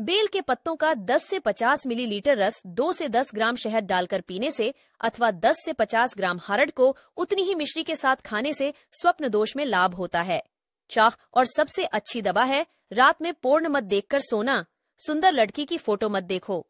bell के पत्तों का 10 से 50 मिलीलीटर रस 2 से 10 ग्राम शहद डालकर पीने से अथवा 10 से 50 ग्राम हरड़ को उतनी ही मिश्री के साथ खाने से स्वप्न दोष में लाभ होता है चाख और सबसे अच्छी दवा है रात में पूर्ण मत देखकर सोना सुंदर लड़की की फोटो मत देखो